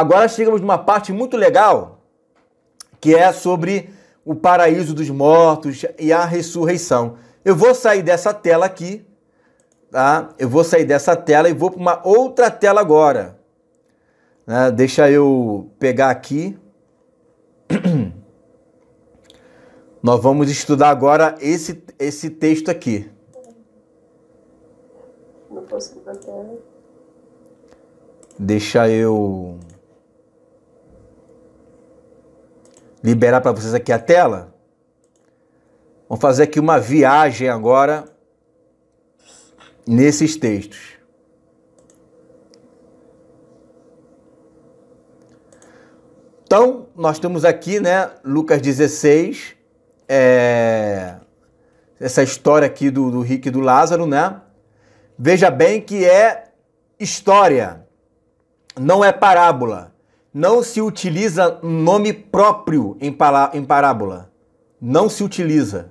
Agora chegamos numa parte muito legal, que é sobre o paraíso dos mortos e a ressurreição. Eu vou sair dessa tela aqui, tá? Eu vou sair dessa tela e vou para uma outra tela agora. Né? Deixa eu pegar aqui. Nós vamos estudar agora esse, esse texto aqui. Não consigo tela. Deixa eu. liberar para vocês aqui a tela. Vamos fazer aqui uma viagem agora nesses textos. Então, nós temos aqui, né, Lucas 16, é, essa história aqui do, do rico e do Lázaro, né? Veja bem que é história, não é parábola. Não se utiliza nome próprio em, em parábola. Não se utiliza.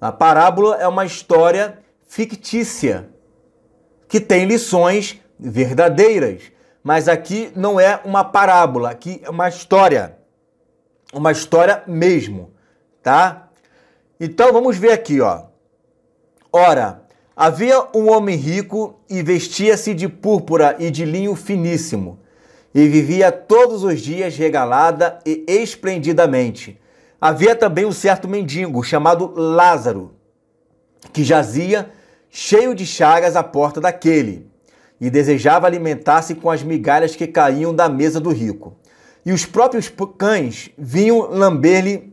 A parábola é uma história fictícia que tem lições verdadeiras, mas aqui não é uma parábola, aqui é uma história. Uma história mesmo, tá? Então vamos ver aqui, ó. Ora, havia um homem rico e vestia-se de púrpura e de linho finíssimo e vivia todos os dias regalada e esplendidamente. Havia também um certo mendigo chamado Lázaro, que jazia cheio de chagas à porta daquele e desejava alimentar-se com as migalhas que caíam da mesa do rico. E os próprios cães vinham lamber-lhe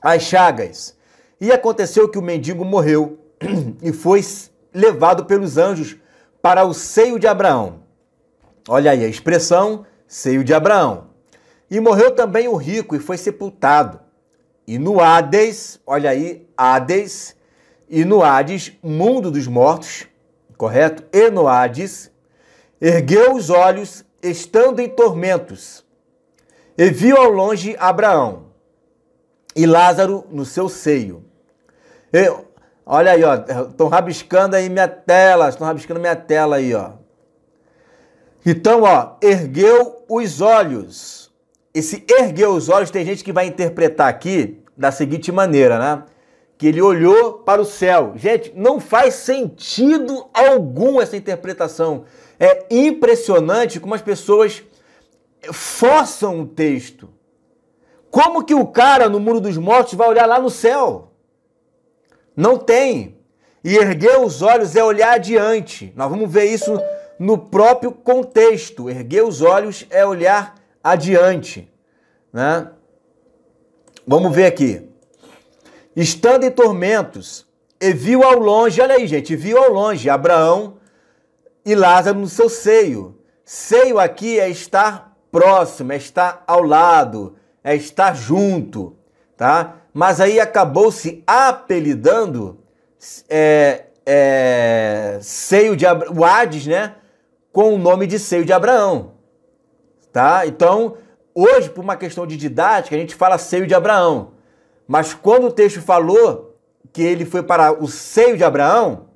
as chagas. E aconteceu que o mendigo morreu e foi levado pelos anjos para o seio de Abraão. Olha aí a expressão, seio de Abraão. E morreu também o rico e foi sepultado. E no Hades, olha aí, Hades, e no Hades, mundo dos mortos, correto? E no Hades, ergueu os olhos, estando em tormentos, e viu ao longe Abraão e Lázaro no seu seio. E, olha aí, ó, estão rabiscando aí minha tela, estão rabiscando minha tela aí, ó. Então, ó, ergueu os olhos. Esse ergueu os olhos tem gente que vai interpretar aqui da seguinte maneira, né? Que ele olhou para o céu. Gente, não faz sentido algum essa interpretação. É impressionante como as pessoas forçam o texto. Como que o cara no Muro dos Mortos vai olhar lá no céu? Não tem. E ergueu os olhos é olhar adiante. Nós vamos ver isso no próprio contexto. Erguer os olhos é olhar adiante. Né? Vamos ver aqui. Estando em tormentos, e viu ao longe, olha aí, gente, viu ao longe Abraão e Lázaro no seu seio. Seio aqui é estar próximo, é estar ao lado, é estar junto, tá? Mas aí acabou se apelidando é, é, seio de o Hades, né? com o nome de seio de Abraão. Tá? Então, hoje, por uma questão de didática, a gente fala seio de Abraão. Mas quando o texto falou que ele foi para o seio de Abraão,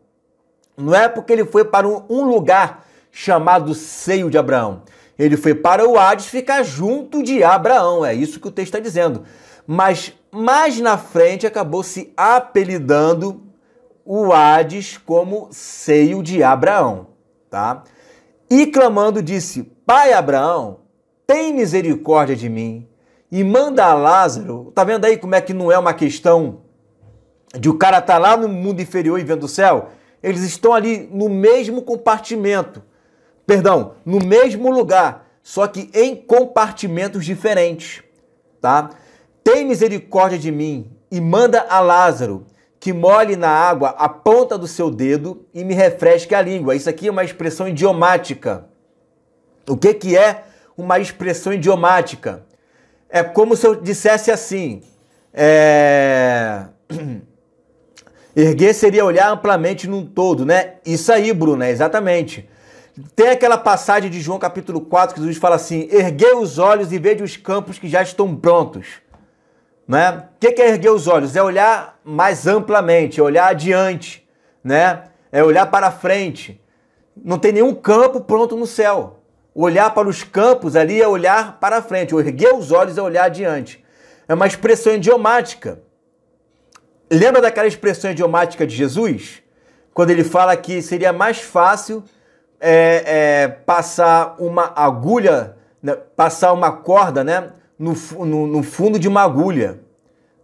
não é porque ele foi para um lugar chamado seio de Abraão. Ele foi para o Hades ficar junto de Abraão. É isso que o texto está dizendo. Mas mais na frente acabou se apelidando o Hades como seio de Abraão, tá? E clamando, disse: Pai Abraão, tem misericórdia de mim e manda a Lázaro. Tá vendo aí como é que não é uma questão de o cara estar tá lá no mundo inferior e vendo o céu? Eles estão ali no mesmo compartimento, perdão, no mesmo lugar, só que em compartimentos diferentes, tá? Tem misericórdia de mim e manda a Lázaro que molhe na água a ponta do seu dedo e me refresque a língua. Isso aqui é uma expressão idiomática. O que, que é uma expressão idiomática? É como se eu dissesse assim: é... erguer seria olhar amplamente num todo, né? Isso aí, Bruno, é exatamente. Tem aquela passagem de João capítulo 4 que Jesus fala assim: erguei os olhos e veja os campos que já estão prontos. Né? O que é erguer os olhos? É olhar mais amplamente, é olhar adiante, né? é olhar para frente. Não tem nenhum campo pronto no céu. Olhar para os campos ali é olhar para frente. erguer os olhos é olhar adiante. É uma expressão idiomática. Lembra daquela expressão idiomática de Jesus? Quando ele fala que seria mais fácil é, é, passar uma agulha, né? passar uma corda, né? no, no, no fundo de uma agulha.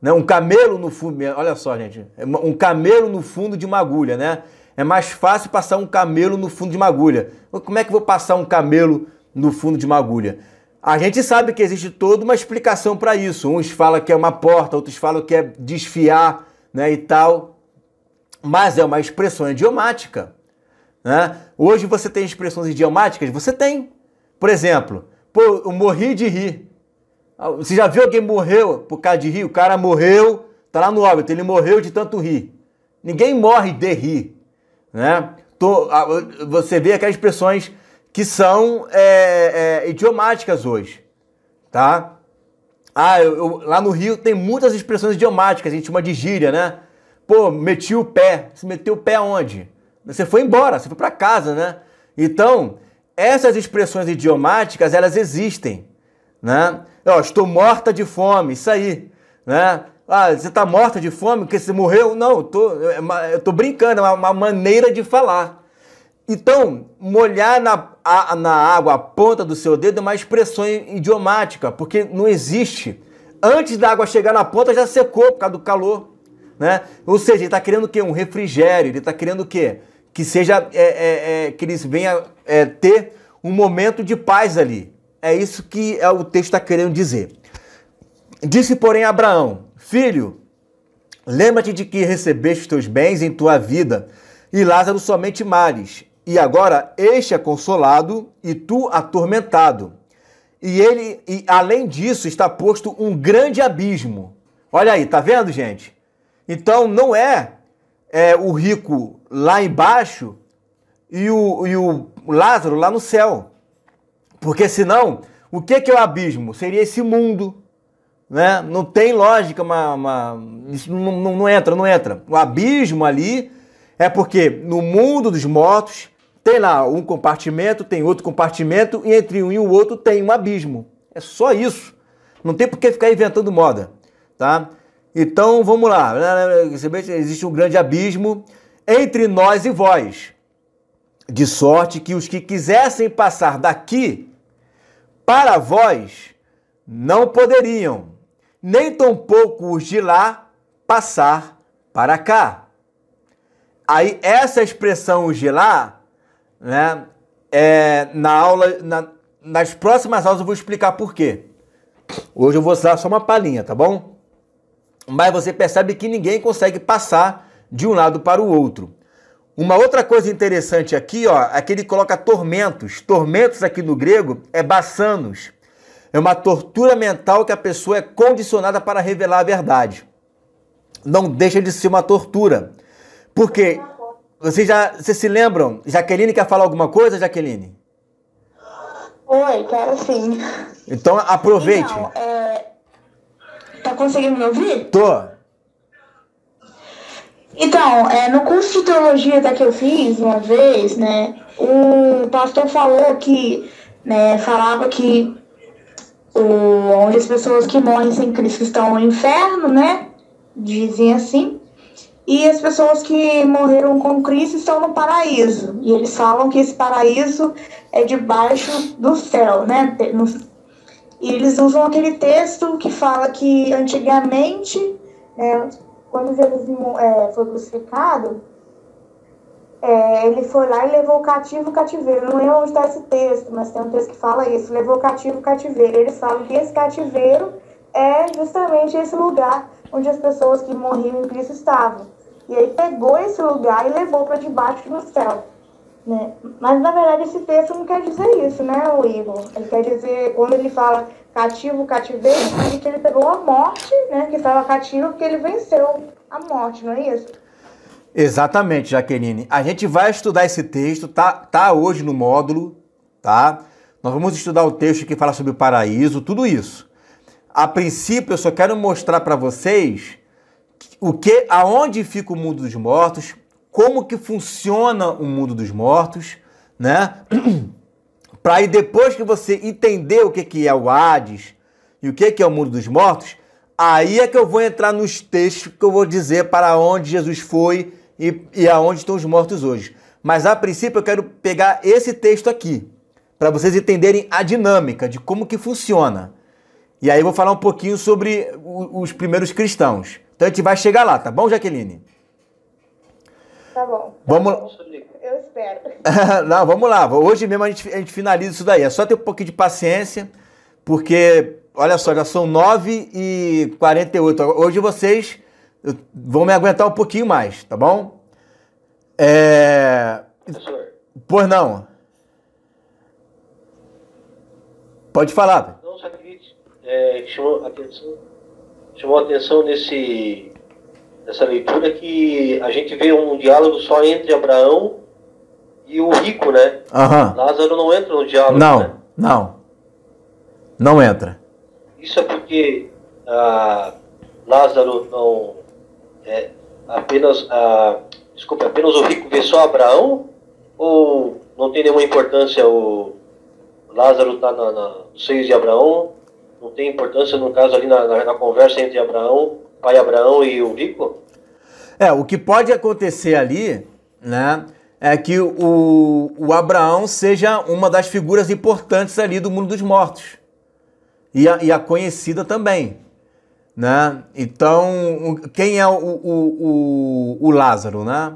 Né? Um camelo no fundo. Olha só, gente. É um camelo no fundo de uma agulha, né? É mais fácil passar um camelo no fundo de uma agulha. Como é que eu vou passar um camelo no fundo de uma agulha? A gente sabe que existe toda uma explicação para isso. Uns falam que é uma porta, outros falam que é desfiar né, e tal. Mas é uma expressão idiomática. Né? Hoje você tem expressões idiomáticas? Você tem. Por exemplo, pô, eu morri de rir. Ah, você já viu alguém morreu por causa de rir? O cara morreu, tá lá no óbito, ele morreu de tanto rir. Ninguém morre de rir, né? Tô, ah, você vê aquelas expressões que são é, é, idiomáticas hoje, tá? Ah, eu, eu, lá no Rio tem muitas expressões idiomáticas, a gente chama de gíria, né? Pô, meti o pé. Você meteu o pé onde? Você foi embora, você foi para casa, né? Então, essas expressões idiomáticas, elas existem né? Ó, estou morta de fome, isso aí, né? Ah, você está morta de fome porque você morreu? Não, eu tô, eu é tô brincando, é uma maneira de falar. Então, molhar na, a, na água a ponta do seu dedo é uma expressão idiomática, porque não existe. Antes da água chegar na ponta, já secou por causa do calor. Né? Ou seja, ele está querendo o quê? Um refrigério, ele está querendo o quê? Que seja, é, é, é, que eles venham é, ter um momento de paz ali. É isso que é o texto está querendo dizer. Disse, porém, Abraão: Filho, lembra-te de que recebeste teus bens em tua vida, e Lázaro somente males. E agora este é consolado e tu atormentado. E ele, e além disso, está posto um grande abismo. Olha aí, tá vendo, gente? Então não é, é o rico lá embaixo e o, e o Lázaro lá no céu. Porque senão, o que, que é o abismo? Seria esse mundo, né? Não tem lógica, uma, uma... isso não, não, não entra, não entra. O abismo ali é porque no mundo dos mortos tem lá um compartimento, tem outro compartimento, e entre um e o outro tem um abismo. É só isso. Não tem por que ficar inventando moda, tá? Então vamos lá. Existe um grande abismo entre nós e vós, de sorte que os que quisessem passar daqui para vós não poderiam, nem tampouco os de lá passar para cá. Aí essa expressão os de lá, né, é, na aula, na, nas próximas aulas eu vou explicar por quê. Hoje eu vou usar só uma palhinha, tá bom? Mas você percebe que ninguém consegue passar de um lado para o outro. Uma outra coisa interessante aqui, ó, é que ele coloca tormentos. Tormentos aqui no grego é bassanos. É uma tortura mental que a pessoa é condicionada para revelar a verdade. Não deixa de ser uma tortura. Porque vocês já vocês se lembram? Jaqueline quer falar alguma coisa, Jaqueline? Oi, quero sim. Então aproveite. Então, é... Tá conseguindo me ouvir? Tô. Então, é, no curso de teologia até que eu fiz uma vez, né, o pastor falou que, né, falava que o, onde as pessoas que morrem sem Cristo estão no inferno, né, dizem assim, e as pessoas que morreram com Cristo estão no paraíso, e eles falam que esse paraíso é debaixo do céu, né, no, e eles usam aquele texto que fala que antigamente é, quando Jesus é, foi crucificado, é, ele foi lá e levou o cativo o cativeiro. Não lembro onde está esse texto, mas tem um texto que fala isso: levou o cativo o cativeiro. Eles falam que esse cativeiro é justamente esse lugar onde as pessoas que morriam em Cristo estavam. E aí pegou esse lugar e levou para debaixo do céu. Né? Mas na verdade esse texto não quer dizer isso, né, o Igor? Ele quer dizer, quando ele fala cativo, cativeiro, e que ele pegou a morte, né? Que estava cativo, porque ele venceu a morte, não é isso? Exatamente, Jaqueline. A gente vai estudar esse texto, tá, tá hoje no módulo, tá? Nós vamos estudar o texto que fala sobre o paraíso, tudo isso. A princípio, eu só quero mostrar para vocês o que, aonde fica o mundo dos mortos, como que funciona o mundo dos mortos, né? Para aí depois que você entender o que, que é o Hades e o que, que é o mundo dos mortos, aí é que eu vou entrar nos textos que eu vou dizer para onde Jesus foi e, e aonde estão os mortos hoje. Mas a princípio eu quero pegar esse texto aqui, para vocês entenderem a dinâmica de como que funciona. E aí eu vou falar um pouquinho sobre os primeiros cristãos. Então a gente vai chegar lá, tá bom, Jaqueline? Tá bom. Vamos, tá bom, espero. não, vamos lá. Hoje mesmo a gente, a gente finaliza isso daí. É só ter um pouquinho de paciência, porque, olha só, já são 9h48. Hoje vocês vão me aguentar um pouquinho mais, tá bom? É... Professor. Pois não. Pode falar. Não, só queria é, chamou atenção, chamou atenção nesse, nessa leitura que a gente vê um diálogo só entre Abraão e o rico, né? Lázaro não entra no diálogo. Não, né? não. Não entra. Isso é porque ah, Lázaro não. É, apenas. Ah, desculpa, apenas o rico vê só Abraão? Ou não tem nenhuma importância o Lázaro está na, na, no seio de Abraão? Não tem importância, no caso, ali na, na, na conversa entre Abraão, pai Abraão e o rico? É, o que pode acontecer ali, né? é, que o, o Abraão seja uma das figuras importantes ali do mundo dos mortos e a, e a conhecida também. Né? Então, quem é o, o, o, o Lázaro? Né?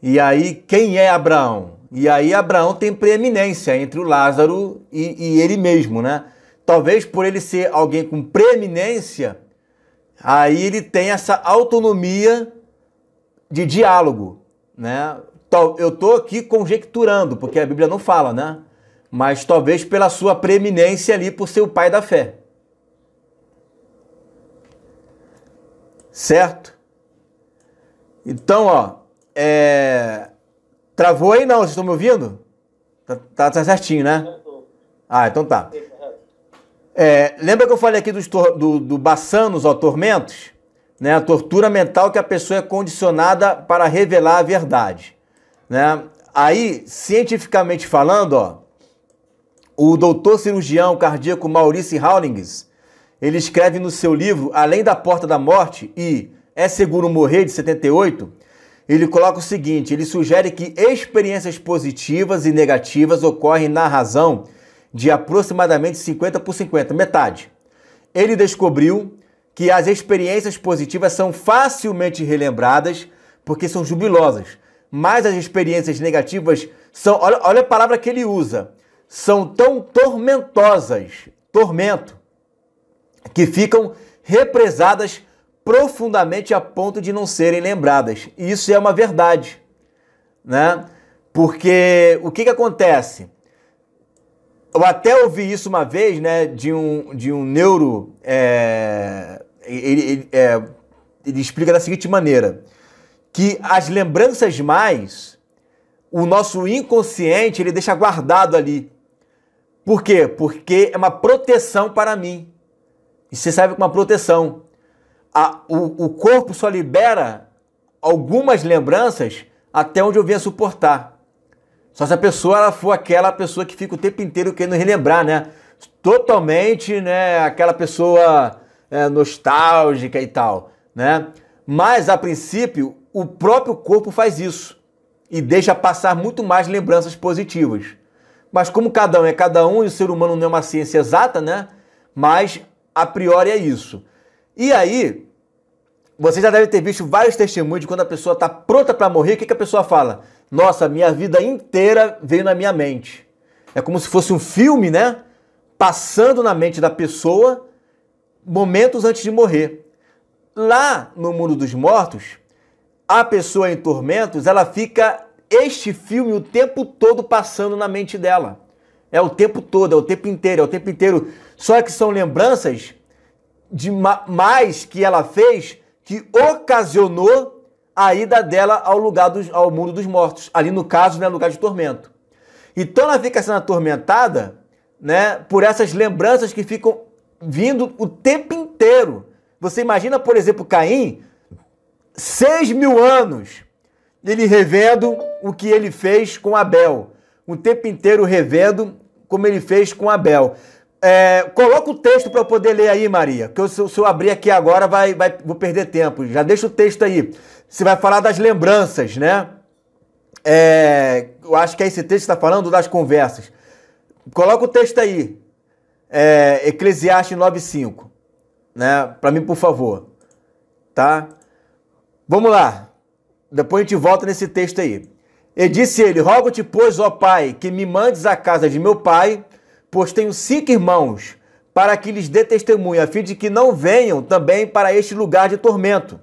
E aí, quem é Abraão? E aí, Abraão tem preeminência entre o Lázaro e, e ele mesmo. Né? Talvez por ele ser alguém com preeminência, aí ele tem essa autonomia de diálogo, né? tal, eu estou aqui conjecturando, porque a Bíblia não fala, né? Mas talvez pela sua preeminência ali, por ser o pai da fé. Certo? Então, ó, é... travou aí não? Vocês estão me ouvindo? Tá, tá, tá certinho, né? Ah, então tá. É, lembra que eu falei aqui dos do, do Bassanos, ó, tormentos? Né? A tortura mental que a pessoa é condicionada para revelar a verdade. Né? Aí, cientificamente falando, ó, o doutor cirurgião cardíaco Maurice Howlings, ele escreve no seu livro Além da Porta da Morte e É Seguro Morrer, de 78, ele coloca o seguinte, ele sugere que experiências positivas e negativas ocorrem na razão de aproximadamente 50 por 50, metade. Ele descobriu que as experiências positivas são facilmente relembradas porque são jubilosas, mas as experiências negativas são, olha, olha a palavra que ele usa, são tão tormentosas, tormento, que ficam represadas profundamente a ponto de não serem lembradas. E isso é uma verdade, né? Porque o que, que acontece? Eu até ouvi isso uma vez, né, de um, de um neuro. É, ele, ele, é, ele explica da seguinte maneira: que as lembranças mais, o nosso inconsciente, ele deixa guardado ali. Por quê? Porque é uma proteção para mim. E você sabe que é uma proteção. A, o, o corpo só libera algumas lembranças até onde eu venha suportar. Só se a pessoa ela for aquela pessoa que fica o tempo inteiro querendo relembrar, né? Totalmente, né? Aquela pessoa é, nostálgica e tal, né? Mas a princípio, o próprio corpo faz isso e deixa passar muito mais lembranças positivas. Mas como cada um é cada um e o ser humano não é uma ciência exata, né? Mas a priori é isso. E aí, você já deve ter visto vários testemunhos de quando a pessoa está pronta para morrer, o que, que a pessoa fala? Nossa, minha vida inteira veio na minha mente. É como se fosse um filme, né? Passando na mente da pessoa momentos antes de morrer. Lá no mundo dos mortos, a pessoa em tormentos, ela fica este filme o tempo todo passando na mente dela. É o tempo todo, é o tempo inteiro, é o tempo inteiro. Só que são lembranças de ma mais que ela fez que ocasionou a ida dela ao lugar dos, ao mundo dos mortos. Ali no caso, né, lugar de tormento. Então ela fica sendo atormentada, né, por essas lembranças que ficam vindo o tempo inteiro. Você imagina, por exemplo, Caim seis mil anos, ele revendo o que ele fez com Abel. O tempo inteiro revendo como ele fez com Abel. É, coloca o texto para eu poder ler aí, Maria, que eu, se, eu abrir aqui agora vai, vai, vou perder tempo. Já deixa o texto aí. Você vai falar das lembranças, né? É, eu acho que é esse texto está falando das conversas. Coloca o texto aí, é, Eclesiastes 9,5, né? Para mim, por favor, tá? Vamos lá. Depois a gente volta nesse texto aí. E disse ele: Rogo-te, pois, ó Pai, que me mandes à casa de meu pai, pois tenho cinco irmãos, para que lhes dê testemunha, a fim de que não venham também para este lugar de tormento.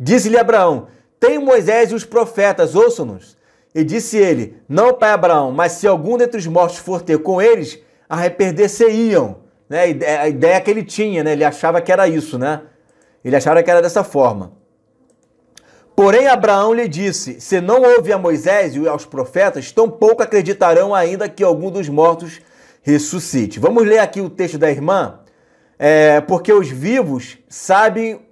Disse-lhe Abraão: Tem Moisés e os profetas, ouçam-nos. E disse ele: Não, pai Abraão, mas se algum dentre os mortos for ter com eles, arrepender-se-iam. Né? A ideia que ele tinha, né? ele achava que era isso, né? Ele achava que era dessa forma. Porém, Abraão lhe disse: Se não ouve a Moisés e aos profetas, tampouco acreditarão ainda que algum dos mortos ressuscite. Vamos ler aqui o texto da irmã? É, porque os vivos sabem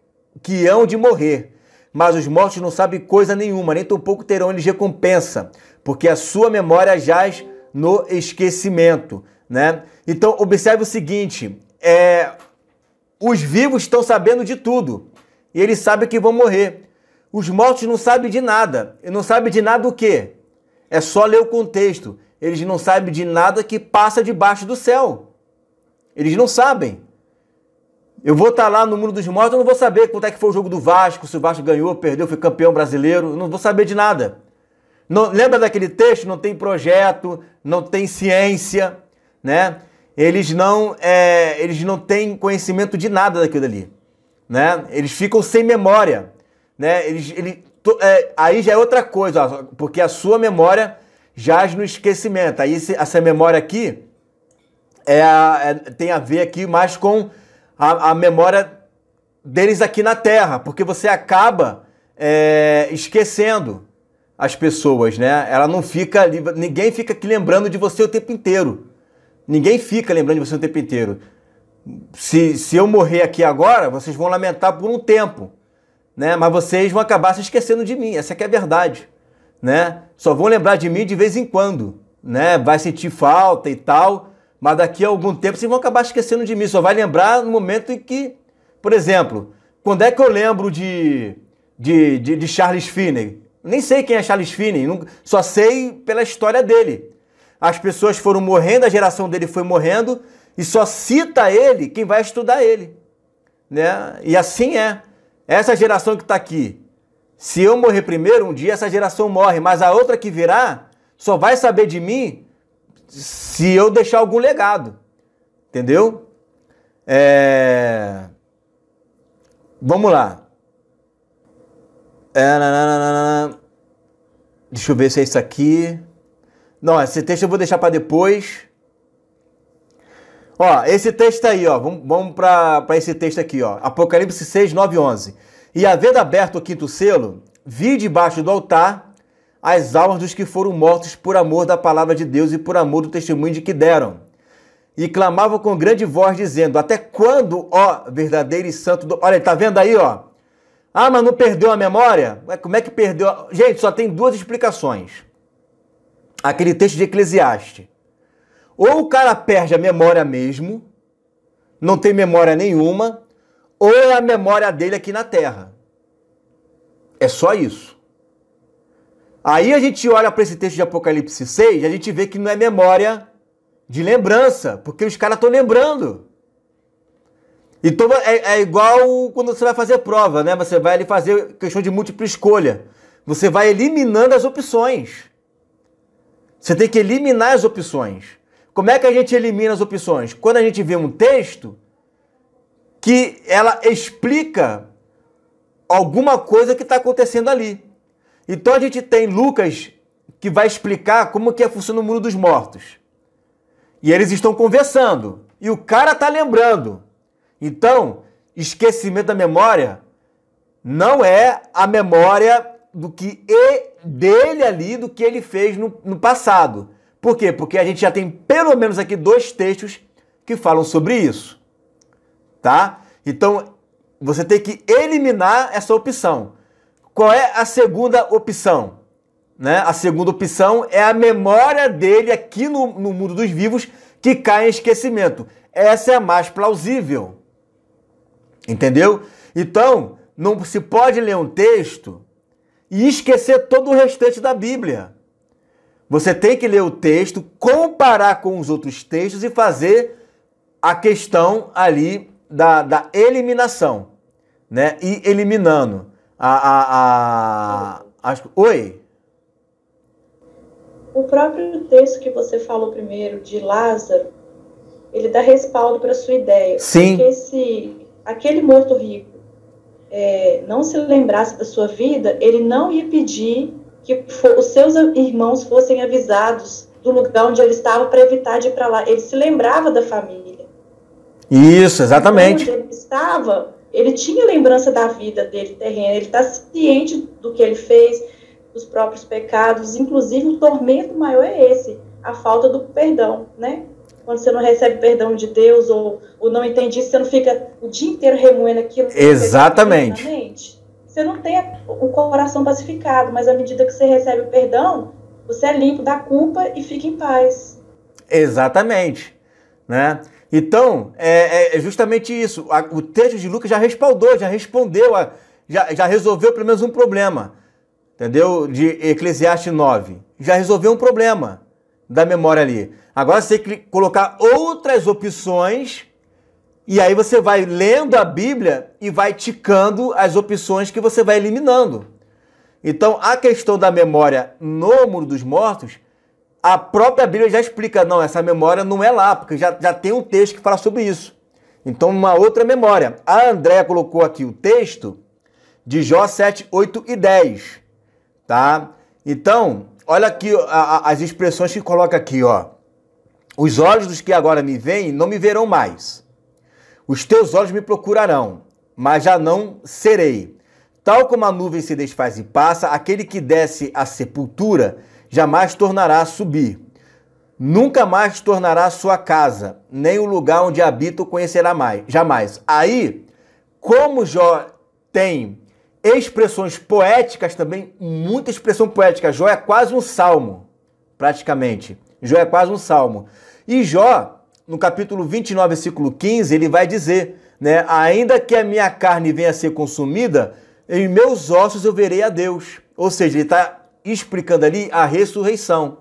que hão de morrer, mas os mortos não sabem coisa nenhuma, nem tampouco terão eles recompensa, porque a sua memória jaz no esquecimento. Né? Então, observe o seguinte: é, os vivos estão sabendo de tudo, e eles sabem que vão morrer os mortos não sabem de nada. E não sabem de nada o quê? É só ler o contexto. Eles não sabem de nada que passa debaixo do céu. Eles não sabem. Eu vou estar tá lá no mundo dos mortos, eu não vou saber quanto é que foi o jogo do Vasco, se o Vasco ganhou, perdeu, foi campeão brasileiro, eu não vou saber de nada. Não, lembra daquele texto? Não tem projeto, não tem ciência, né? Eles não, é, eles não têm conhecimento de nada daquilo ali, né? Eles ficam sem memória né? Ele, ele é, aí já é outra coisa, ó, porque a sua memória jaz no esquecimento. Aí esse, essa memória aqui é, a, é, tem a ver aqui mais com a, a, memória deles aqui na Terra, porque você acaba é, esquecendo as pessoas, né? Ela não fica ali, ninguém fica aqui lembrando de você o tempo inteiro. Ninguém fica lembrando de você o tempo inteiro. Se, se eu morrer aqui agora, vocês vão lamentar por um tempo né? Mas vocês vão acabar se esquecendo de mim, essa é a verdade, né? Só vão lembrar de mim de vez em quando, né? Vai sentir falta e tal, mas daqui a algum tempo vocês vão acabar esquecendo de mim, só vai lembrar no momento em que, por exemplo, quando é que eu lembro de, de, de, de Charles Finney? Nem sei quem é Charles Finney, só sei pela história dele. As pessoas foram morrendo, a geração dele foi morrendo, e só cita ele quem vai estudar ele. Né? E assim é. Essa geração que está aqui, se eu morrer primeiro, um dia essa geração morre, mas a outra que virá só vai saber de mim se eu deixar algum legado. Entendeu? É... Vamos lá. É... Deixa eu ver se é isso aqui. Não, esse texto eu vou deixar para depois. Ó, esse texto aí, ó. Vamos, vamos para esse texto aqui, ó. Apocalipse 6, 9, 11. E havendo aberto o quinto selo, vi debaixo do altar as almas dos que foram mortos por amor da palavra de Deus e por amor do testemunho de que deram. E clamavam com grande voz, dizendo: Até quando, ó verdadeiro e santo. Do... Olha, tá vendo aí, ó? Ah, mas não perdeu a memória? Como é que perdeu? Gente, só tem duas explicações. Aquele texto de Eclesiastes. Ou o cara perde a memória mesmo, não tem memória nenhuma, ou é a memória dele aqui na Terra. É só isso. Aí a gente olha para esse texto de Apocalipse 6, a gente vê que não é memória de lembrança, porque os caras estão lembrando. Então é, é, igual quando você vai fazer prova, né? Você vai ali fazer questão de múltipla escolha. Você vai eliminando as opções. Você tem que eliminar as opções. Como é que a gente elimina as opções? Quando a gente vê um texto que ela explica alguma coisa que está acontecendo ali. Então a gente tem Lucas que vai explicar como que é funciona o mundo dos mortos. E eles estão conversando e o cara tá lembrando. Então, esquecimento da memória não é a memória do que dele ali, do que ele fez no, no passado. Por quê? Porque a gente já tem pelo menos aqui dois textos que falam sobre isso. Tá? Então, você tem que eliminar essa opção. Qual é a segunda opção? Né? A segunda opção é a memória dele aqui no, no mundo dos vivos que cai em esquecimento. Essa é a mais plausível. Entendeu? Então, não se pode ler um texto e esquecer todo o restante da Bíblia. Você tem que ler o texto, comparar com os outros textos e fazer a questão ali da, da eliminação, né? E eliminando a, a, a, a... Oi? O próprio texto que você falou primeiro, de Lázaro, ele dá respaldo para sua ideia. Sim. Porque se aquele morto rico é, não se lembrasse da sua vida, ele não ia pedir que os seus irmãos fossem avisados do lugar onde ele estava para evitar de ir para lá. Ele se lembrava da família. Isso, exatamente. Onde ele estava, ele tinha lembrança da vida dele terrena, ele está ciente do que ele fez, dos próprios pecados, inclusive o tormento maior é esse, a falta do perdão, né? Quando você não recebe perdão de Deus ou, ou não entende isso, você não fica o dia inteiro remoendo aquilo. Exatamente você não tem o coração pacificado, mas à medida que você recebe o perdão, você é limpo da culpa e fica em paz. Exatamente, né? Então, é, é, é justamente isso. O texto de Lucas já respaldou, já respondeu, a, já, já resolveu pelo menos um problema, entendeu? De Eclesiastes 9. Já resolveu um problema da memória ali. Agora você tem que colocar outras opções e aí você vai lendo a Bíblia e vai ticando as opções que você vai eliminando. Então, a questão da memória no mundo dos Mortos, a própria Bíblia já explica, não, essa memória não é lá, porque já, já tem um texto que fala sobre isso. Então, uma outra memória. A Andréa colocou aqui o texto de Jó 7, 8 e 10, tá? Então, olha aqui a, a, as expressões que coloca aqui, ó. Os olhos dos que agora me veem não me verão mais. Os teus olhos me procurarão, mas já não serei. Tal como a nuvem se desfaz e passa, aquele que desce à sepultura jamais tornará a subir. Nunca mais tornará a sua casa, nem o lugar onde habita o conhecerá mais, jamais. Aí, como Jó tem expressões poéticas também, muita expressão poética, Jó é quase um salmo, praticamente. Jó é quase um salmo. E Jó no capítulo 29, versículo 15, ele vai dizer, né, ainda que a minha carne venha a ser consumida, em meus ossos eu verei a Deus. Ou seja, ele está explicando ali a ressurreição.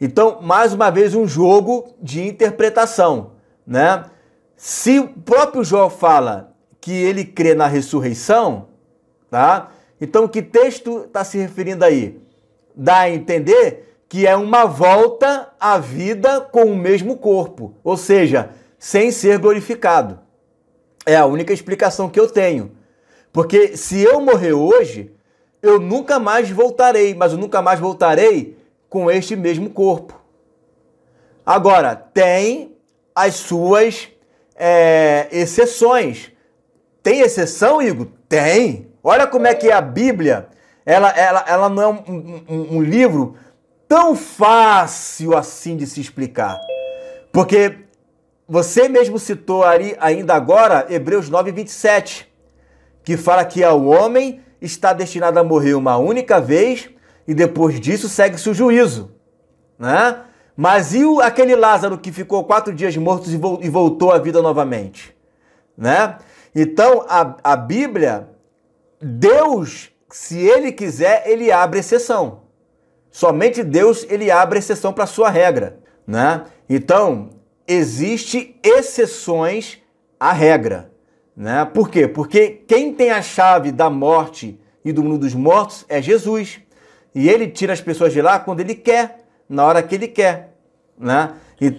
Então, mais uma vez, um jogo de interpretação. Né? Se o próprio João fala que ele crê na ressurreição, tá? então que texto está se referindo aí? Dá a entender que é uma volta à vida com o mesmo corpo, ou seja, sem ser glorificado. É a única explicação que eu tenho. Porque se eu morrer hoje, eu nunca mais voltarei, mas eu nunca mais voltarei com este mesmo corpo. Agora, tem as suas é, exceções. Tem exceção, Igor? Tem. Olha como é que é a Bíblia. Ela, ela, ela não é um, um, um livro tão fácil assim de se explicar. Porque você mesmo citou ali ainda agora Hebreus 9, 27, que fala que o homem está destinado a morrer uma única vez e depois disso segue-se o juízo. Né? Mas e o, aquele Lázaro que ficou quatro dias morto e, vo, e voltou à vida novamente? Né? Então, a, a Bíblia, Deus, se ele quiser, ele abre exceção. Somente Deus ele abre exceção para a sua regra, né? Então, existe exceções à regra, né? Por quê? Porque quem tem a chave da morte e do mundo dos mortos é Jesus. E ele tira as pessoas de lá quando ele quer, na hora que ele quer, né? E...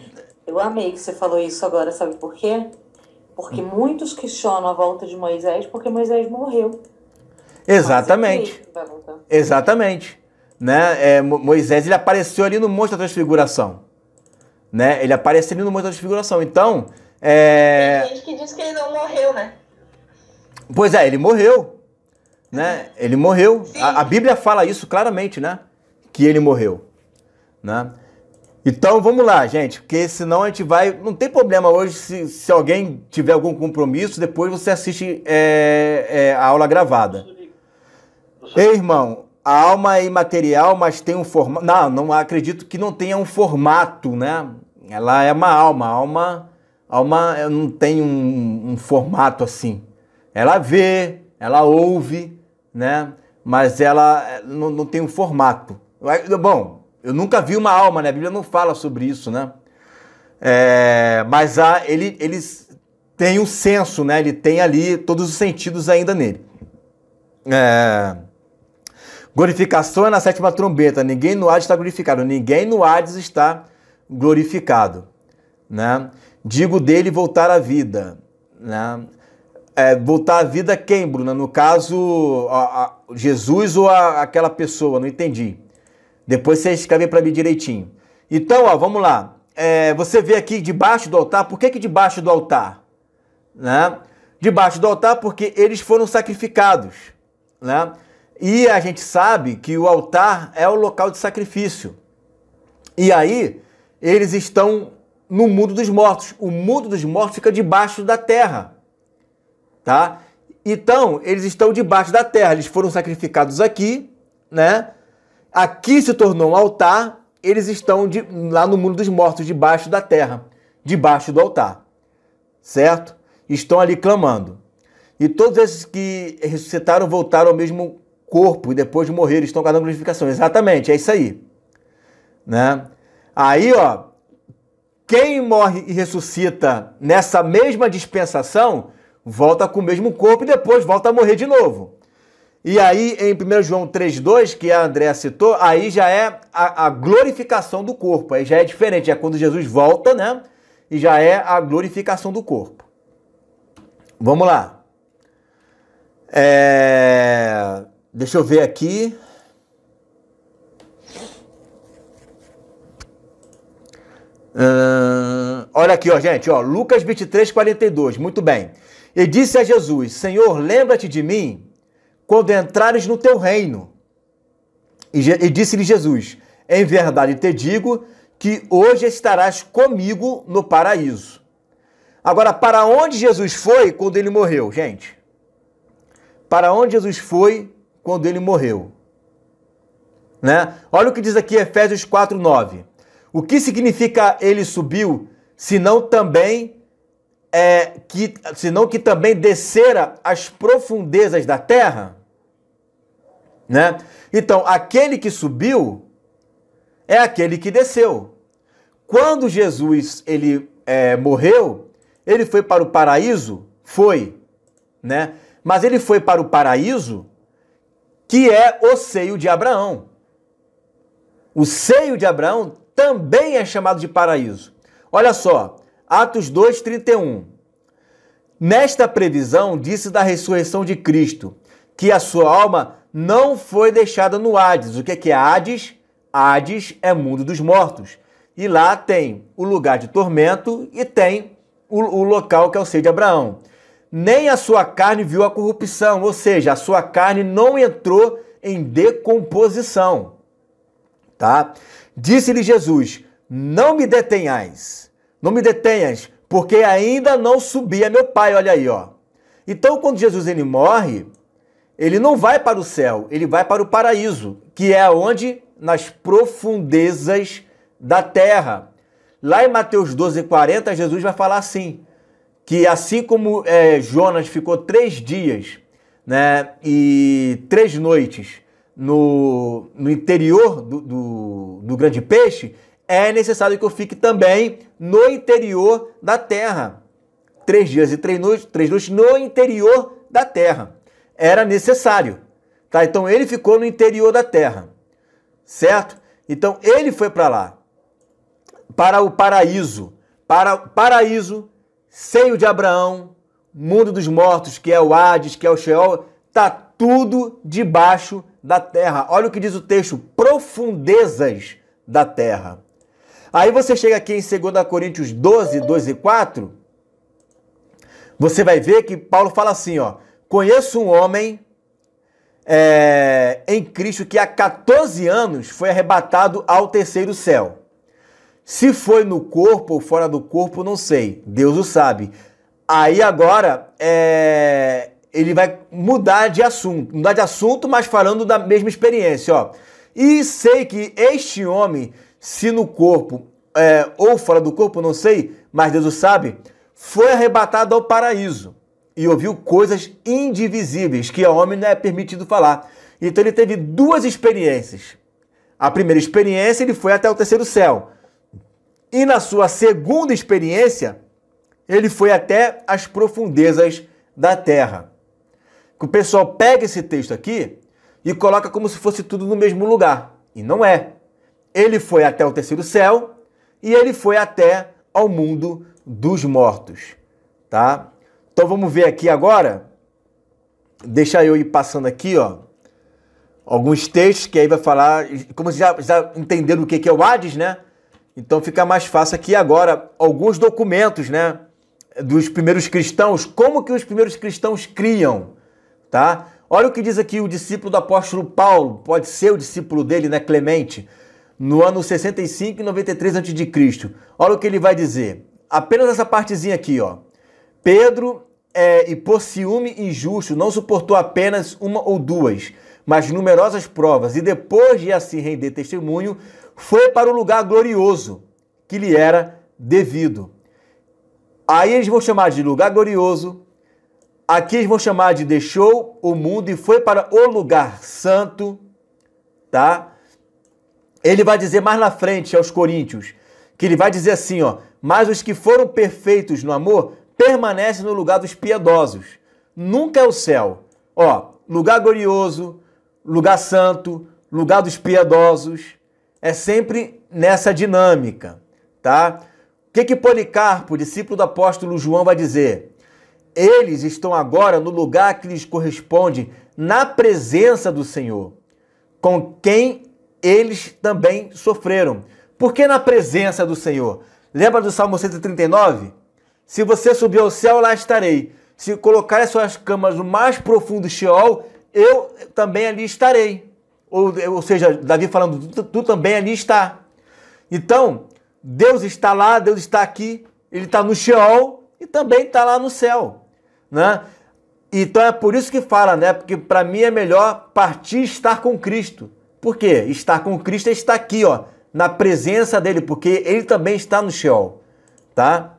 Eu amei que você falou isso agora, sabe por quê? Porque muitos questionam a volta de Moisés porque Moisés morreu. É Exatamente. É Exatamente né, é, Moisés ele apareceu ali no Monte da Transfiguração. Né? Ele aparece ali no Monte da Transfiguração. Então. É... Tem gente que diz que ele não morreu, né? Pois é, ele morreu. Né? Ele morreu. A, a, Bíblia fala isso claramente, né? Que ele morreu. Né? Então vamos lá, gente, porque senão a gente vai. Não tem problema hoje se, se alguém tiver algum compromisso, depois você assiste é, é, a aula gravada. Ei, irmão, a alma é imaterial, mas tem um formato. Não, não acredito que não tenha um formato, né? Ela é uma alma. A alma, a alma não tem um, um formato assim. Ela vê, ela ouve, né? Mas ela eh, não, não tem um formato. Bom, eu nunca vi uma alma, né? A Bíblia não fala sobre isso, né? É, mas a, ele, ele tem um senso, né? Ele tem ali todos os sentidos ainda nele. É Glorificação é na sétima trombeta. Ninguém no Hades está glorificado. Ninguém no Hades está glorificado. Né? Digo dele voltar à vida. Né? É, voltar à vida quem, Bruna? Né? No caso, a, a Jesus ou a, aquela pessoa? Não entendi. Depois você escreve para mim direitinho. Então, ó, vamos lá. É, você vê aqui debaixo do altar. Por que, que debaixo do altar? Né? Debaixo do altar porque eles foram sacrificados. Né? E a gente sabe que o altar é o local de sacrifício. E aí eles estão no mundo dos mortos. O mundo dos mortos fica debaixo da terra. Tá? Então, eles estão debaixo da terra. Eles foram sacrificados aqui, né? Aqui se tornou um altar. Eles estão de, lá no mundo dos mortos, debaixo da terra, debaixo do altar. Certo? Estão ali clamando. E todos esses que ressuscitaram voltaram ao mesmo corpo e depois de morrer estão guardando glorificação. Exatamente, é isso aí. Né? Aí, ó, quem morre e ressuscita nessa mesma dispensação volta com o mesmo corpo e depois volta a morrer de novo. E aí, em 1 João 3,2, que a Andréa citou, aí já é a, a, glorificação do corpo. Aí já é diferente, é quando Jesus volta, né? E já é a glorificação do corpo. Vamos lá. É... Deixa eu ver aqui. Uh, olha aqui, ó, gente, ó, Lucas 23, 42, muito bem. E disse a Jesus: Senhor, lembra-te de mim quando entrares no teu reino. E, e disse-lhe Jesus: Em verdade te digo que hoje estarás comigo no paraíso. Agora, para onde Jesus foi quando ele morreu, gente? Para onde Jesus foi quando ele morreu. Né? Olha o que diz aqui Efésios 4:9. O que significa ele subiu, senão também é, que senão que também descera as profundezas da terra? Né? Então, aquele que subiu é aquele que desceu. Quando Jesus ele é, morreu, ele foi para o paraíso, foi, né? Mas ele foi para o paraíso que é o seio de Abraão. O seio de Abraão também é chamado de paraíso. Olha só, Atos 2:31. Nesta previsão disse da ressurreição de Cristo, que a sua alma não foi deixada no Hades. O que é que é Hades? Hades é mundo dos mortos. E lá tem o lugar de tormento e tem o, o local que é o seio de Abraão nem a sua carne viu a corrupção, ou seja, a sua carne não entrou em decomposição. Tá? Disse-lhe Jesus: Não me detenhais, não me detenhas, porque ainda não subi a meu Pai. Olha aí, ó. Então, quando Jesus ele morre, ele não vai para o céu, ele vai para o paraíso, que é onde? Nas profundezas da terra. Lá em Mateus 12, 40, Jesus vai falar assim: que assim como é, Jonas ficou três dias né, e três noites no, no interior do, do, do grande peixe, é necessário que eu fique também no interior da terra. Três dias e três noites, três noites no interior da terra. Era necessário. Tá? Então ele ficou no interior da terra. Certo? Então ele foi para lá. Para o paraíso. Para paraíso seio de Abraão, mundo dos mortos, que é o Hades, que é o Sheol, tá tudo debaixo da terra. Olha o que diz o texto: profundezas da terra. Aí você chega aqui em 2 Coríntios 12, 12 e 4, você vai ver que Paulo fala assim: ó, conheço um homem é, em Cristo que há 14 anos foi arrebatado ao terceiro céu. Se foi no corpo ou fora do corpo, não sei. Deus o sabe. Aí agora é... ele vai mudar de assunto, mudar de assunto, mas falando da mesma experiência, ó. E sei que este homem, se no corpo é, ou fora do corpo, não sei, mas Deus o sabe, foi arrebatado ao paraíso e ouviu coisas indivisíveis que a homem não é permitido falar. Então ele teve duas experiências. A primeira experiência, ele foi até o terceiro céu. E na sua segunda experiência, ele foi até as profundezas da terra. O pessoal pega esse texto aqui e coloca como se fosse tudo no mesmo lugar. E não é. Ele foi até o terceiro céu e ele foi até ao mundo dos mortos, tá? Então vamos ver aqui agora. Deixa eu ir passando aqui, ó, alguns textos que aí vai falar, como vocês já, já entenderam o que é o Hades, né? Então fica mais fácil aqui agora alguns documentos, né, dos primeiros cristãos, como que os primeiros cristãos criam, tá? Olha o que diz aqui o discípulo do apóstolo Paulo, pode ser o discípulo dele, né, Clemente, no ano 65 e 93 a.C. Olha o que ele vai dizer. Apenas essa partezinha aqui, ó. Pedro é, e por ciúme injusto não suportou apenas uma ou duas, mas numerosas provas, e depois de assim render testemunho, foi para o lugar glorioso que lhe era devido. Aí eles vão chamar de lugar glorioso, aqui eles vão chamar de deixou o mundo e foi para o lugar santo, tá? Ele vai dizer mais na frente aos coríntios, que ele vai dizer assim, ó, mas os que foram perfeitos no amor permanecem no lugar dos piedosos. Nunca é o céu. Ó, lugar glorioso, lugar santo, lugar dos piedosos. É sempre nessa dinâmica, tá? O que, que Policarpo, discípulo do apóstolo João, vai dizer? Eles estão agora no lugar que lhes corresponde, na presença do Senhor, com quem eles também sofreram. Por que na presença do Senhor? Lembra do Salmo 139? Se você subir ao céu, lá estarei. Se colocar as suas camas no mais profundo Sheol, eu também ali estarei. Ou, ou seja, Davi falando, tu, tu também ali está. Então, Deus está lá, Deus está aqui, ele está no Sheol e também está lá no céu. Né? Então é por isso que fala, né? Porque para mim é melhor partir e estar com Cristo. Por quê? Estar com Cristo é estar aqui, ó, na presença dele, porque ele também está no Sheol, tá?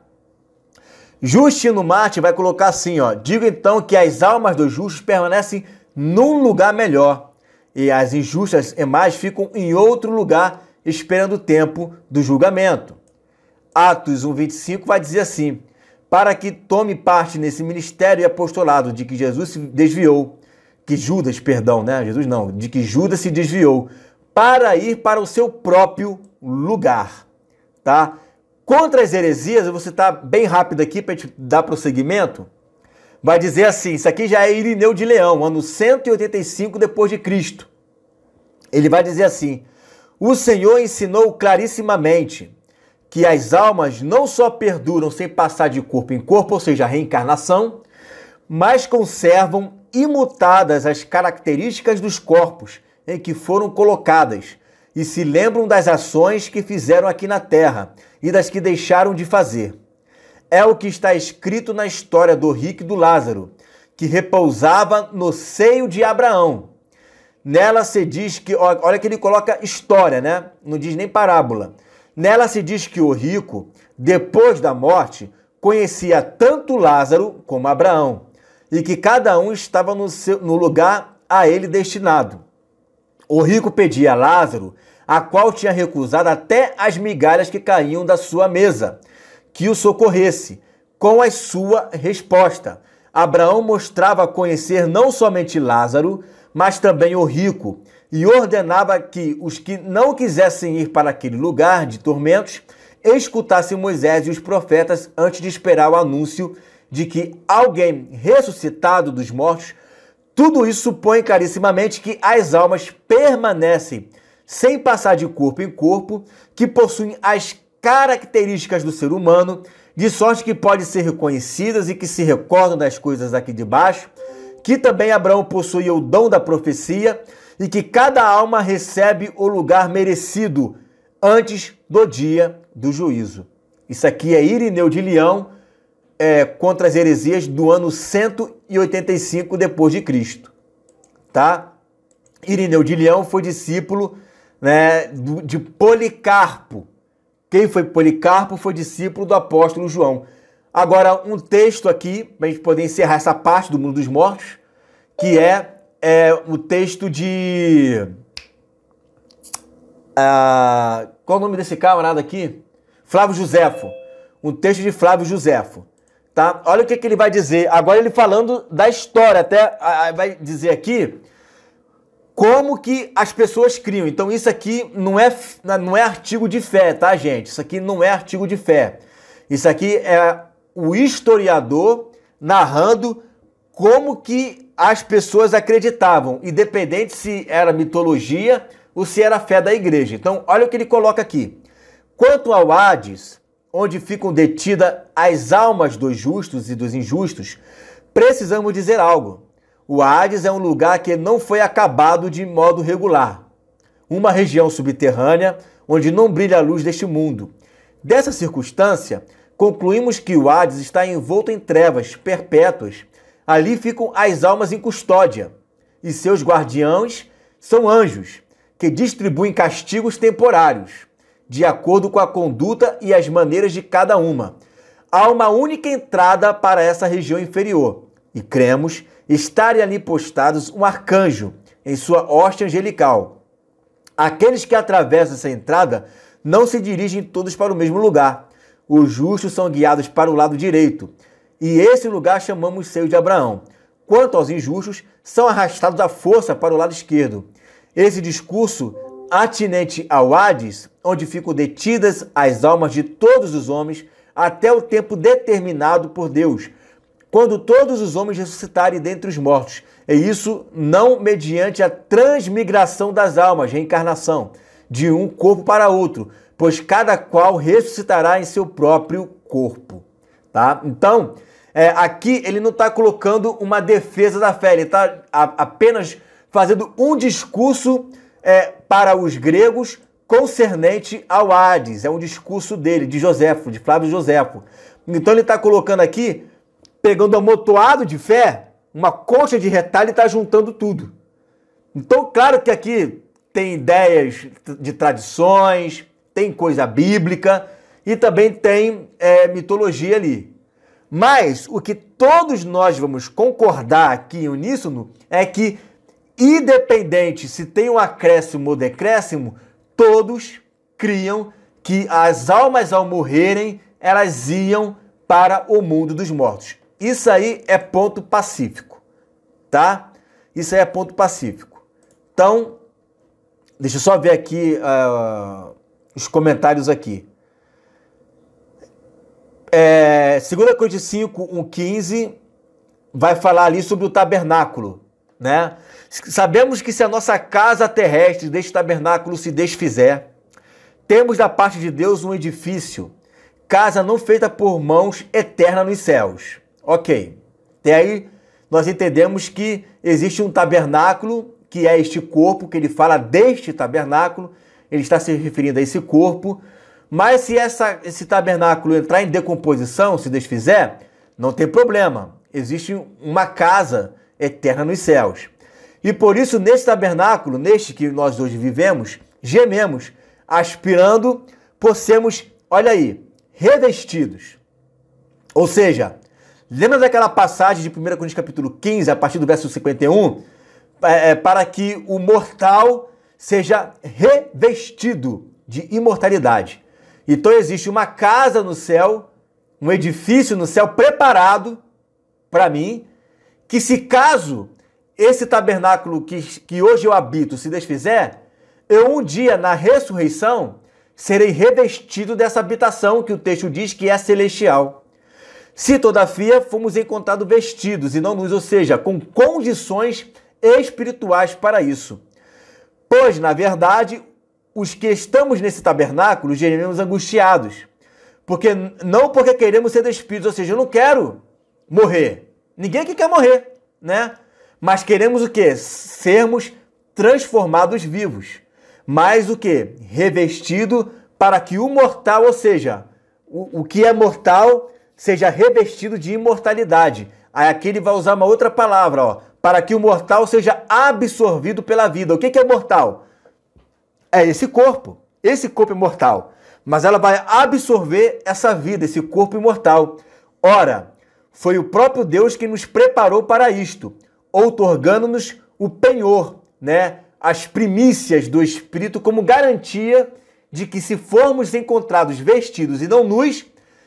Justino Marte vai colocar assim, ó: Digo então que as almas dos justos permanecem num lugar melhor, e as injustas mais ficam em outro lugar esperando o tempo do julgamento. Atos 1:25 vai dizer assim: para que tome parte nesse ministério e apostolado de que Jesus se desviou, que Judas, perdão, né? Jesus não, de que Judas se desviou para ir para o seu próprio lugar, tá? Contra as heresias, eu vou citar bem rápido aqui para gente dar prosseguimento vai dizer assim, isso aqui já é Irineu de Leão, ano 185 depois de Cristo. Ele vai dizer assim: "O Senhor ensinou clarissimamente que as almas não só perduram sem passar de corpo em corpo, ou seja, a reencarnação, mas conservam imutadas as características dos corpos em que foram colocadas e se lembram das ações que fizeram aqui na terra e das que deixaram de fazer." é o que está escrito na história do rico e do Lázaro, que repousava no seio de Abraão. Nela se diz que, olha que ele coloca história, né? Não diz nem parábola. Nela se diz que o rico, depois da morte, conhecia tanto Lázaro como Abraão, e que cada um estava no, seu, no lugar a ele destinado. O rico pedia a Lázaro, a qual tinha recusado até as migalhas que caíam da sua mesa que o socorresse com a sua resposta. Abraão mostrava conhecer não somente Lázaro, mas também o rico, e ordenava que os que não quisessem ir para aquele lugar de tormentos escutassem Moisés e os profetas antes de esperar o anúncio de que alguém ressuscitado dos mortos. Tudo isso supõe carissimamente que as almas permanecem sem passar de corpo em corpo, que possuem as características do ser humano, de sorte que podem ser reconhecidas e que se recordam das coisas aqui de baixo, que também Abraão possuía o dom da profecia e que cada alma recebe o lugar merecido antes do dia do juízo. Isso aqui é Irineu de Leão é, contra as heresias do ano 185 depois de Cristo, tá? Irineu de Leão foi discípulo né, de Policarpo, quem foi Policarpo foi discípulo do apóstolo João. Agora, um texto aqui, para a gente poder encerrar essa parte do mundo dos mortos, que é, é o texto de. Ah, qual é o nome desse camarada aqui? Flávio Joséfo. Um texto de Flávio Joséfo. Tá? Olha o que, que ele vai dizer. Agora ele falando da história, até ah, ah, vai dizer aqui como que as pessoas criam. Então isso aqui não é, não é artigo de fé, tá, gente? Isso aqui não é artigo de fé. Isso aqui é o historiador narrando como que as pessoas acreditavam, independente se era mitologia ou se era fé da igreja. Então, olha o que ele coloca aqui. Quanto ao Hades, onde ficam detidas as almas dos justos e dos injustos, precisamos dizer algo o Hades é um lugar que não foi acabado de modo regular. Uma região subterrânea onde não brilha a luz deste mundo. Dessa circunstância, concluímos que o Hades está envolto em trevas perpétuas. Ali ficam as almas em custódia, e seus guardiões são anjos, que distribuem castigos temporários, de acordo com a conduta e as maneiras de cada uma. Há uma única entrada para essa região inferior, e cremos estarem ali postados um arcanjo em sua hoste angelical. Aqueles que atravessam essa entrada não se dirigem todos para o mesmo lugar. Os justos são guiados para o lado direito, e esse lugar chamamos seio de Abraão. Quanto aos injustos, são arrastados à força para o lado esquerdo. Esse discurso atinente ao Hades, onde ficam detidas as almas de todos os homens até o tempo determinado por Deus, quando todos os homens ressuscitarem dentre os mortos. E isso não mediante a transmigração das almas, reencarnação, de um corpo para outro, pois cada qual ressuscitará em seu próprio corpo. Tá? Então, é, aqui ele não está colocando uma defesa da fé, ele está apenas fazendo um discurso é, para os gregos concernente ao Hades. É um discurso dele, de Joséfo, de Flávio Joséfo. Então ele está colocando aqui pegando amontoado de fé, uma colcha de retalho e está juntando tudo. Então, claro que aqui tem ideias de tradições, tem coisa bíblica e também tem é, mitologia ali. Mas o que todos nós vamos concordar aqui em uníssono é que, independente se tem um acréscimo ou decréscimo, todos criam que as almas ao morrerem elas iam para o mundo dos mortos. Isso aí é ponto pacífico, tá? Isso aí é ponto pacífico. Então, deixa eu só ver aqui uh, os comentários aqui. É, 2 Coríntios 5, 1, 15, vai falar ali sobre o tabernáculo, né? Sabemos que se a nossa casa terrestre deste tabernáculo se desfizer, temos da parte de Deus um edifício, casa não feita por mãos, eterna nos céus. Ok. Até aí nós entendemos que existe um tabernáculo, que é este corpo, que ele fala deste tabernáculo, ele está se referindo a esse corpo. Mas se essa, esse tabernáculo entrar em decomposição, se desfizer, não tem problema. Existe uma casa eterna nos céus. E por isso, neste tabernáculo, neste que nós hoje vivemos, gememos, aspirando por sermos, olha aí, revestidos. Ou seja, Lembra daquela passagem de 1 Coríntios capítulo 15, a partir do verso 51? É, é, para que o mortal seja revestido de imortalidade. Então existe uma casa no céu, um edifício no céu preparado para mim, que se caso esse tabernáculo que, que hoje eu habito se desfizer, eu um dia na ressurreição serei revestido dessa habitação que o texto diz que é celestial. Se, todavia, fomos encontrados vestidos e não nus, ou seja, com condições espirituais para isso. Pois, na verdade, os que estamos nesse tabernáculo geremos angustiados. Porque não porque queremos ser despidos, ou seja, eu não quero morrer. Ninguém aqui quer morrer, né? Mas queremos o que? Sermos transformados vivos. Mas o que? Revestido para que o mortal, ou seja, o, o que é mortal seja revestido de imortalidade. Aí aqui ele vai usar uma outra palavra, ó, para que o mortal seja absorvido pela vida. O que é mortal? É esse corpo, esse corpo imortal. Mas ela vai absorver essa vida, esse corpo imortal. Ora, foi o próprio Deus que nos preparou para isto, outorgando-nos o penhor, né? as primícias do Espírito como garantia de que se formos encontrados vestidos e não nus,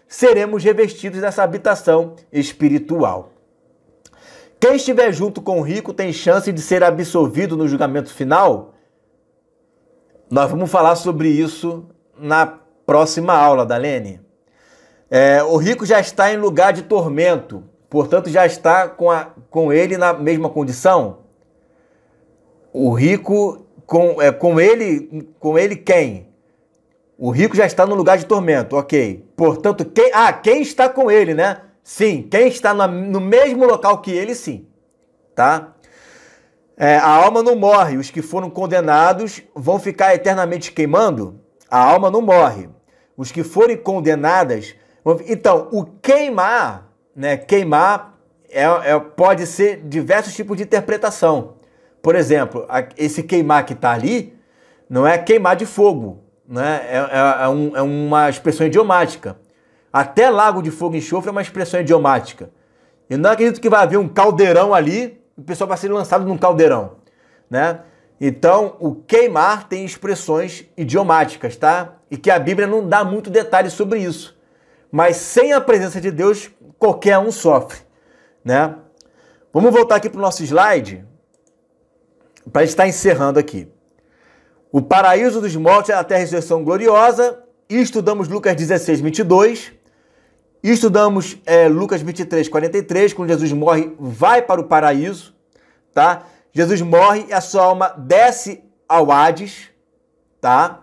seremos revestidos dessa habitação espiritual. Quem estiver junto com o rico tem chance de ser absolvido no julgamento final? Nós vamos falar sobre isso na próxima aula, Dalene. É, o rico já está em lugar de tormento, portanto, já está com, a, com ele na mesma condição? O rico, com, é, com, ele, com ele quem? O rico já está no lugar de tormento, ok. Portanto, quem, ah, quem está com ele, né? Sim, quem está na, no mesmo local que ele, sim. Tá? É, a alma não morre, os que foram condenados vão ficar eternamente queimando? A alma não morre. Os que forem condenadas. Vão... Então, o queimar, né? Queimar é, é, pode ser diversos tipos de interpretação. Por exemplo, esse queimar que está ali não é queimar de fogo, né? É, é, é, um, é uma expressão idiomática. Até Lago de Fogo e Enxofre é uma expressão idiomática. Eu não acredito que vai haver um caldeirão ali, o pessoal vai ser lançado num caldeirão, né? Então, o queimar tem expressões idiomáticas, tá? E que a Bíblia não dá muito detalhe sobre isso. Mas sem a presença de Deus, qualquer um sofre, né? Vamos voltar aqui para o nosso slide, para estar tá encerrando aqui. O paraíso dos mortos é terra de ressurreição gloriosa. E estudamos Lucas 16, 22. E estudamos é, Lucas 23, 43, quando Jesus morre, vai para o paraíso, tá? Jesus morre e a sua alma desce ao Hades, tá?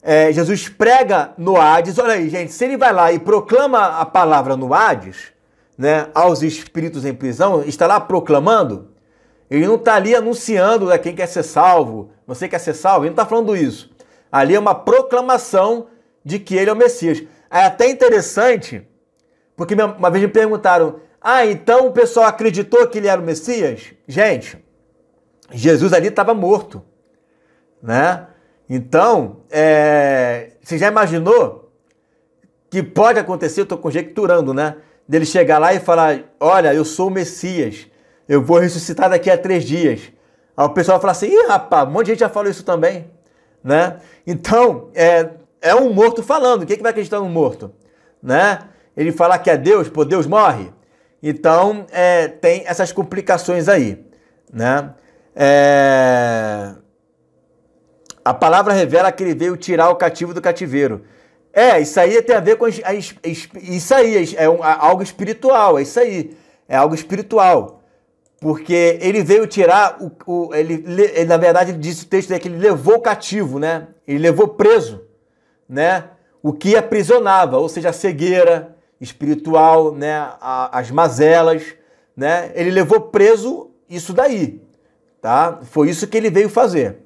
É, Jesus prega no Hades. Olha aí, gente, se ele vai lá e proclama a palavra no Hades, né, aos espíritos em prisão, está lá proclamando, ele não está ali anunciando né, quem quer ser salvo, você quer ser salvo? Ele não está falando isso. Ali é uma proclamação de que ele é o Messias. É até interessante, porque uma vez me perguntaram: ah, então o pessoal acreditou que ele era o Messias? Gente, Jesus ali estava morto, né? Então, é, você já imaginou que pode acontecer? Eu estou conjecturando, né? Dele chegar lá e falar: olha, eu sou o Messias, eu vou ressuscitar daqui a três dias. Aí o pessoal fala assim, ih, rapaz, um monte de gente já falou isso também, né? Então, é, é um morto falando, quem é que vai acreditar num morto? Né? Ele falar que é Deus, pô, Deus morre. Então, é, tem essas complicações aí, né? É... A palavra revela que ele veio tirar o cativo do cativeiro. É, isso aí tem a ver com... A, a, isso aí, é um, é algo espiritual, é isso aí. É algo espiritual porque ele veio tirar o, o ele, ele, na verdade ele disse o texto é que ele levou cativo, né? Ele levou preso, né? O que aprisionava, ou seja, a cegueira espiritual, né? A, as mazelas, né? Ele levou preso isso daí, tá? Foi isso que ele veio fazer.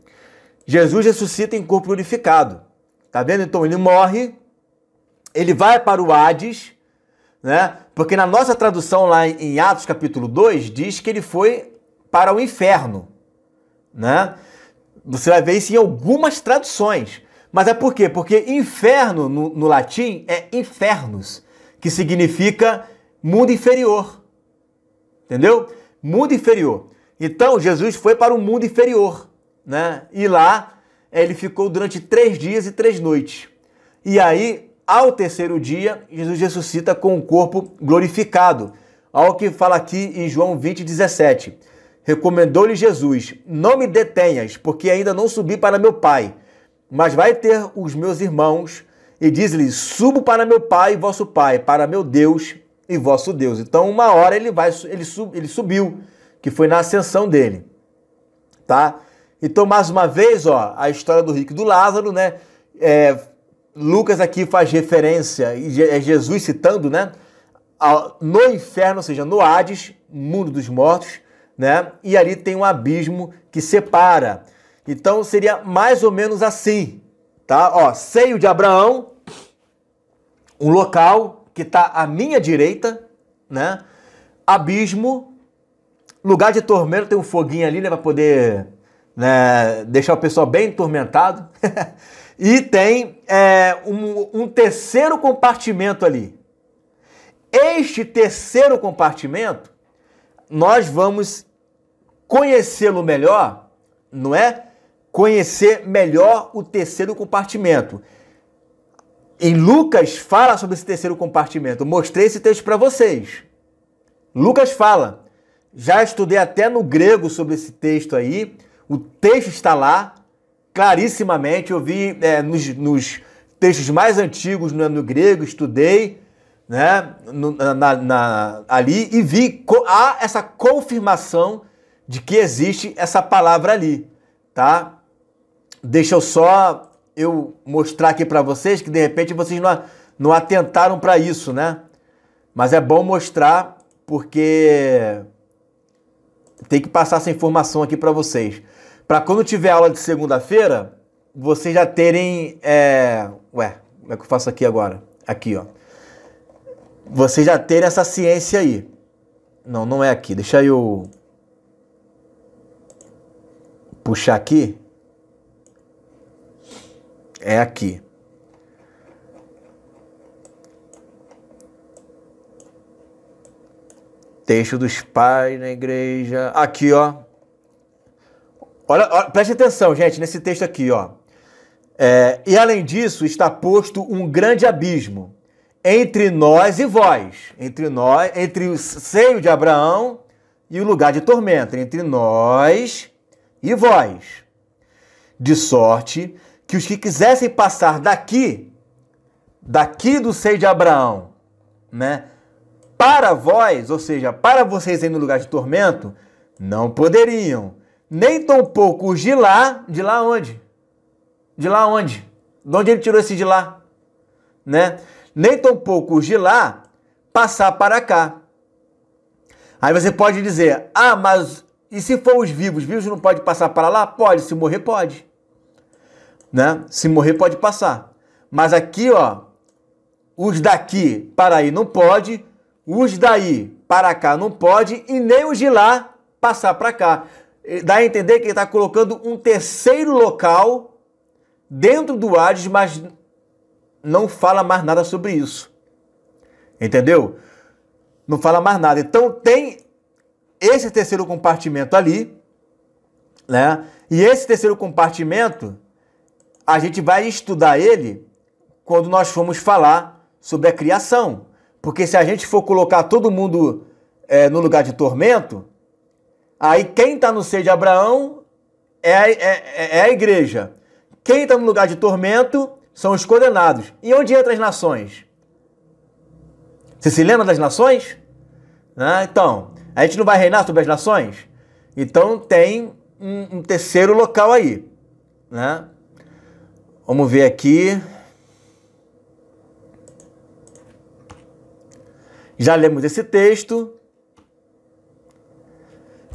Jesus ressuscita em corpo glorificado, tá vendo? Então ele morre, ele vai para o Hades, né? Porque na nossa tradução lá em Atos capítulo 2 diz que ele foi para o inferno, né? Você vai ver isso em algumas traduções. Mas é por quê? Porque inferno no, no latim é infernus, que significa mundo inferior. Entendeu? Mundo inferior. Então Jesus foi para o mundo inferior, né? E lá ele ficou durante três dias e três noites. E aí ao terceiro dia, Jesus ressuscita com o corpo glorificado, ao que fala aqui em João 20, 17. Recomendou-lhe Jesus: Não me detenhas, porque ainda não subi para meu Pai, mas vai ter os meus irmãos e diz-lhe: Subo para meu Pai e vosso Pai, para meu Deus e vosso Deus. Então, uma hora ele vai, ele, sub, ele subiu, que foi na ascensão dele, tá? Então, mais uma vez, ó, a história do rico e do Lázaro, né? É, Lucas aqui faz referência, é Jesus citando, né? No inferno, ou seja, no Hades, mundo dos mortos, né? E ali tem um abismo que separa. Então seria mais ou menos assim, tá? Ó, seio de Abraão, um local que está à minha direita, né? Abismo, lugar de tormento, tem um foguinho ali, né? Para poder né, deixar o pessoal bem tormentado. E tem é, um, um terceiro compartimento ali. Este terceiro compartimento, nós vamos conhecê-lo melhor, não é? Conhecer melhor o terceiro compartimento. Em Lucas fala sobre esse terceiro compartimento. Eu mostrei esse texto para vocês. Lucas fala. Já estudei até no grego sobre esse texto aí. O texto está lá clarissimamente, eu vi é, nos, nos, textos mais antigos no, né, no grego, estudei né, no, na, na, ali e vi há essa confirmação de que existe essa palavra ali, tá? Deixa eu só eu mostrar aqui para vocês que de repente vocês não, não atentaram para isso, né? Mas é bom mostrar porque tem que passar essa informação aqui para vocês para quando tiver aula de segunda-feira, vocês já terem. É... Ué, como é que eu faço aqui agora? Aqui, ó. Vocês já terem essa ciência aí. Não, não é aqui. Deixa eu puxar aqui. É aqui. Texto dos pais na igreja. Aqui, ó. Olha, olha, preste atenção, gente, nesse texto aqui, ó. É, e além disso, está posto um grande abismo entre nós e vós, entre nós, entre o seio de Abraão e o lugar de tormento, entre nós e vós. De sorte que os que quisessem passar daqui, daqui do seio de Abraão, né, para vós, ou seja, para vocês aí no lugar de tormento, não poderiam nem tão pouco os de lá, de lá onde? De lá onde? De onde ele tirou esse de lá? Né? Nem tão pouco os de lá passar para cá. Aí você pode dizer, ah, mas e se for os vivos? Vivos não pode passar para lá? Pode, se morrer pode. Né? Se morrer pode passar. Mas aqui, ó, os daqui para aí não pode, os daí para cá não pode e nem os de lá passar para cá. Eh, dá a entender que ele está colocando um terceiro local dentro do Hades, mas não fala mais nada sobre isso. Entendeu? Não fala mais nada. Então tem esse terceiro compartimento ali, né? E esse terceiro compartimento, a gente vai estudar ele quando nós formos falar sobre a criação. Porque se a gente for colocar todo mundo é, no lugar de tormento, Aí quem está no seio de Abraão é, é, é, é a igreja. Quem está no lugar de tormento são os condenados. E onde entra as nações? Você se lembra das nações? Né? Então, a gente não vai reinar sobre as nações? Então tem um, um terceiro local aí. Né? Vamos ver aqui. Já lemos esse texto.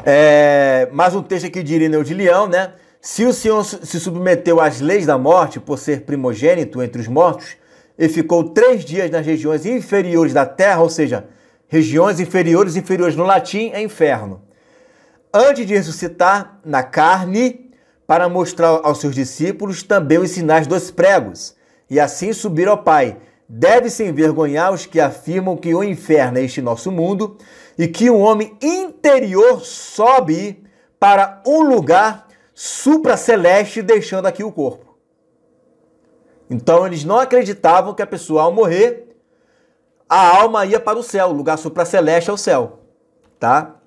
É, mais um texto aqui de Irineu de Leão, né? Se o senhor se submeteu às leis da morte por ser primogênito entre os mortos e ficou três dias nas regiões inferiores da terra, ou seja, regiões inferiores, inferiores no latim é inferno, antes de ressuscitar na carne, para mostrar aos seus discípulos também os sinais dos pregos, e assim subir ao Pai, deve-se envergonhar os que afirmam que o inferno é este nosso mundo e que o um homem interior sobe para um lugar supraceleste, deixando aqui o corpo. Então eles não acreditavam que a pessoa ao morrer, a alma ia para o céu, o lugar supraceleste é o céu, tá?